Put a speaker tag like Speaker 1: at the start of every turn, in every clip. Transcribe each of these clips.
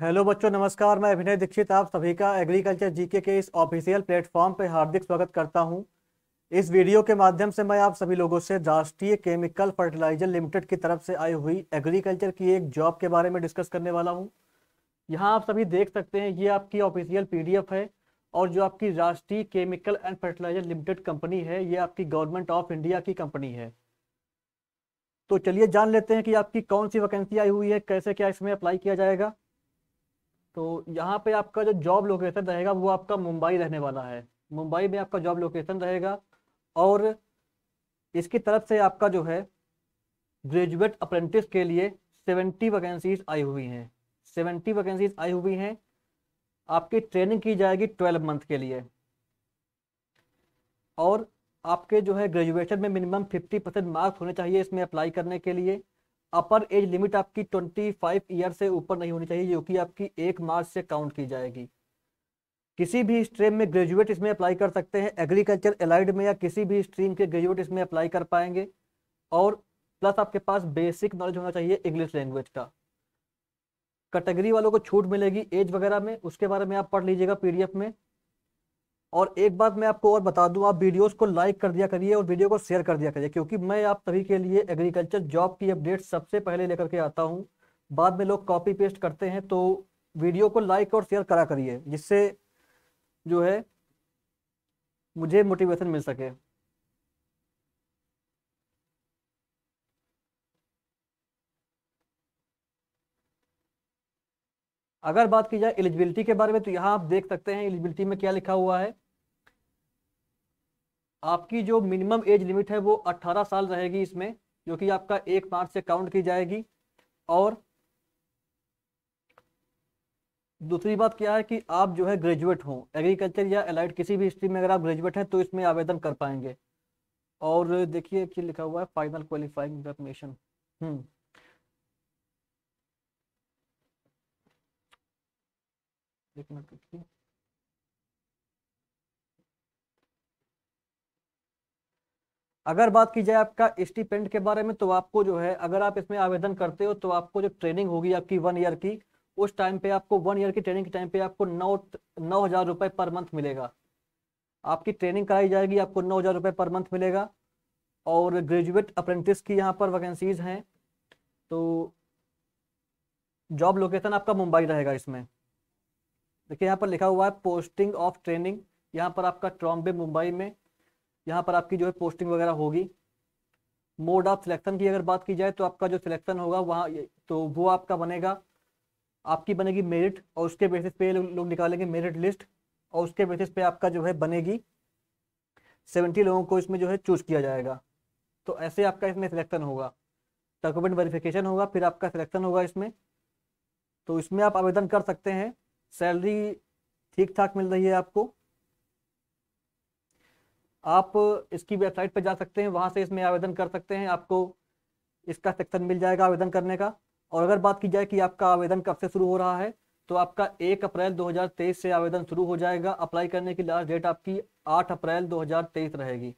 Speaker 1: hello बच्चों नमस्कार मैं अभिनय दीक्षित आप सभी का एग्रीकल्चर जीके के इस ऑफिशियल प्लेटफॉर्म पर हार्दिक स्वागत करता हूं इस वीडियो के माध्यम से मैं आप सभी लोगों से राष्ट्रीय केमिकल फर्टिलाइजर लिमिटेड की तरफ से आई हुई एग्रीकल्चर की एक जॉब के बारे में डिस्कस करने वाला हूँ यहाँ आप सभी देख सकते हैं ये आपकी ऑफिशियल पी है और जो आपकी राष्ट्रीय chemical and fertiliser limited company है ये आपकी गवर्नमेंट ऑफ इंडिया की कंपनी है तो चलिए जान लेते हैं कि आपकी कौन सी वैकेंसी आई हुई है कैसे क्या इसमें अप्लाई किया जाएगा तो यहाँ पे आपका जो जॉब लोकेशन रहेगा वो आपका मुंबई रहने वाला है मुंबई में आपका जॉब लोकेशन रहेगा और इसकी तरफ से आपका जो है ग्रेजुएट अप्रेंटिस के लिए सेवेंटी वैकेंसीज आई हुई हैं सेवेंटी वैकेंसीज आई हुई हैं आपकी ट्रेनिंग की जाएगी ट्वेल्व मंथ के लिए और आपके जो है ग्रेजुएशन में मिनिमम फिफ्टी परसेंट मार्क्स होने चाहिए इसमें अप्लाई करने के लिए अपर एज लिमिट आपकी 25 ईयर से ऊपर नहीं होनी चाहिए जो कि आपकी एक मार्च से काउंट की जाएगी किसी भी स्ट्रीम में ग्रेजुएट इसमें अप्लाई कर सकते हैं एग्रीकल्चर एलाइड में या किसी भी स्ट्रीम के ग्रेजुएट इसमें अप्लाई कर पाएंगे और प्लस आपके पास बेसिक नॉलेज होना चाहिए इंग्लिश लैंग्वेज का कैटेगरी वालों को छूट मिलेगी एज वगैरह में उसके बारे में आप पढ़ लीजिएगा पीडीएफ में और एक बात मैं आपको और बता दूं आप वीडियोस को लाइक कर दिया करिए और वीडियो को शेयर कर दिया करिए क्योंकि मैं आप सभी के लिए एग्रीकल्चर जॉब की अपडेट सबसे पहले लेकर के आता हूं बाद में लोग कॉपी पेस्ट करते हैं तो वीडियो को लाइक और शेयर करा करिए जिससे जो है मुझे मोटिवेशन मिल सके अगर बात की जाए एलिजिबिलिटी के बारे में तो यहाँ आप देख सकते हैं एलिजिबिलिटी में क्या लिखा हुआ है आपकी जो मिनिमम एज लिमिट है वो 18 साल रहेगी इसमें जो कि आपका एक मार्च से काउंट की जाएगी और दूसरी बात क्या है कि आप जो है ग्रेजुएट हो एग्रीकल्चर या एलाइड किसी भी स्ट्रीम में अगर आप ग्रेजुएट हैं तो इसमें आवेदन कर पाएंगे और देखिए कि लिखा हुआ है फाइनल क्वालिफाइंग एग्जामिनेशन हम्म एक मिनट अगर बात की जाए आपका स्टीपेंड के बारे में तो आपको जो है अगर आप इसमें आवेदन करते हो तो आपको जो ट्रेनिंग होगी आपकी वन ईयर की उस टाइम पे आपको वन ईयर की ट्रेनिंग के टाइम पे आपको नौ नौ हज़ार रुपये पर मंथ मिलेगा आपकी ट्रेनिंग कराई जाएगी आपको नौ हज़ार रुपये पर मंथ मिलेगा और ग्रेजुएट अप्रेंटिस की यहाँ पर वैकेंसीज हैं तो जॉब लोकेशन आपका मुंबई रहेगा इसमें देखिए यहाँ पर लिखा हुआ है पोस्टिंग ऑफ ट्रेनिंग यहाँ पर आपका ट्रॉम्बे मुंबई में यहाँ पर आपकी जो है पोस्टिंग वगैरह होगी मोड ऑफ सिलेक्शन की अगर बात की जाए तो आपका जो सिलेक्शन होगा वहाँ तो वो आपका बनेगा आपकी बनेगी मेरिट और उसके बेसिस पे लोग निकालेंगे मेरिट लिस्ट और उसके बेसिस पे आपका जो है बनेगी सेवेंटी लोगों को इसमें जो है चूज किया जाएगा तो ऐसे आपका इसमें सिलेक्शन होगा डॉक्यूमेंट वेरिफिकेशन होगा फिर आपका सिलेक्शन होगा इसमें तो इसमें आप आवेदन कर सकते हैं सैलरी ठीक ठाक मिल रही है आपको आप इसकी वेबसाइट पर जा सकते हैं वहाँ से इसमें आवेदन कर सकते हैं आपको इसका सेक्शन मिल जाएगा आवेदन करने का और अगर बात की जाए कि आपका आवेदन कब से शुरू हो रहा है तो आपका एक अप्रैल 2023 से आवेदन शुरू हो जाएगा अप्लाई करने की लास्ट डेट आपकी 8 अप्रैल 2023 रहेगी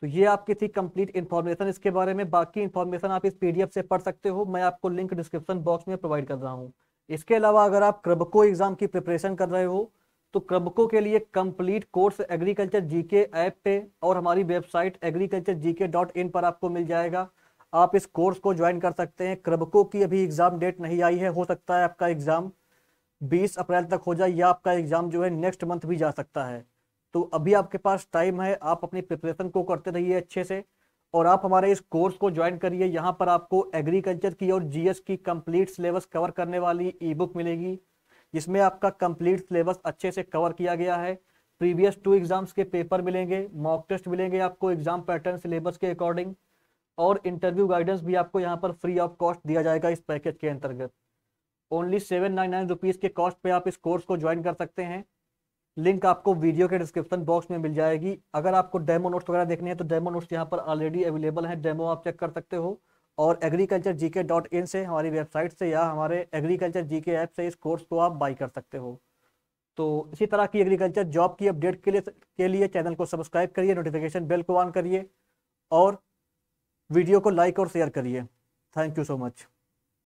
Speaker 1: तो ये आपकी थी कंप्लीट इन्फॉर्मेशन इसके बारे में बाकी इन्फॉर्मेशन आप इस पीडीएफ से पढ़ सकते हो मैं आपको लिंक डिस्क्रिप्शन बॉक्स में प्रोवाइड कर रहा हूँ इसके अलावा अगर आप क्रबको एग्ज़ाम की प्रिपरेशन कर रहे हो तो क्रमकों के लिए complete course agriculture GK app पे और हमारी website agriculture GK dot in पर आपको मिल जाएगा आप इस कोर्स को ज्वाइन कर सकते हैं क्रमकों की अभी एग्ज़ाम डेट नहीं आई है हो सकता है आपका एग्ज़ाम 20 अप्रैल तक हो जाए या आपका एग्ज़ाम जो है नेक्स्ट मंथ भी जा सकता है तो अभी आपके पास टाइम है आप अपनी प्रिपरेशन को करते रहिए अच्छे से और आप हमारे इस कोर्स को ज्वाइन करिए यहाँ पर आपको एग्रीकल्चर की और जीएस की कंप्लीट सिलेबस कवर करने वाली ई बुक मिलेगी जिसमें आपका कंप्लीट सिलेबस अच्छे से कवर किया गया है प्रीवियस टू एग्जाम्स के पेपर मिलेंगे मॉक टेस्ट मिलेंगे आपको एग्जाम पैटर्न सिलेबस के अकॉर्डिंग और इंटरव्यू गाइडेंस भी आपको यहाँ पर फ्री ऑफ कॉस्ट दिया जाएगा इस पैकेज के अंतर्गत only seven nine nine rupees के कॉस्ट पे आप इस कोर्स को ज्वाइन कर सकते हैं लिंक आपको वीडियो के डिस्क्रिप्शन बॉक्स में मिल जाएगी अगर आपको डेमो नोट्स वगैरह देखने हैं तो डेमो नोट्स यहाँ पर ऑलरेडी अवेलेबल हैं डेमो आप चेक कर सकते हो और एग्रीकल्चर जी के डॉट इन से हमारी वेबसाइट से या हमारे एग्रीकल्चर जी के ऐप से इस कोर्स को आप बाई कर सकते हो तो इसी तरह की एग्रीकल्चर जॉब की अपडेट के लिए के लिए चैनल को सब्सक्राइब करिए नोटिफिकेशन बेल को ऑन करिए और वीडियो को लाइक और शेयर करिए थैंक यू सो मच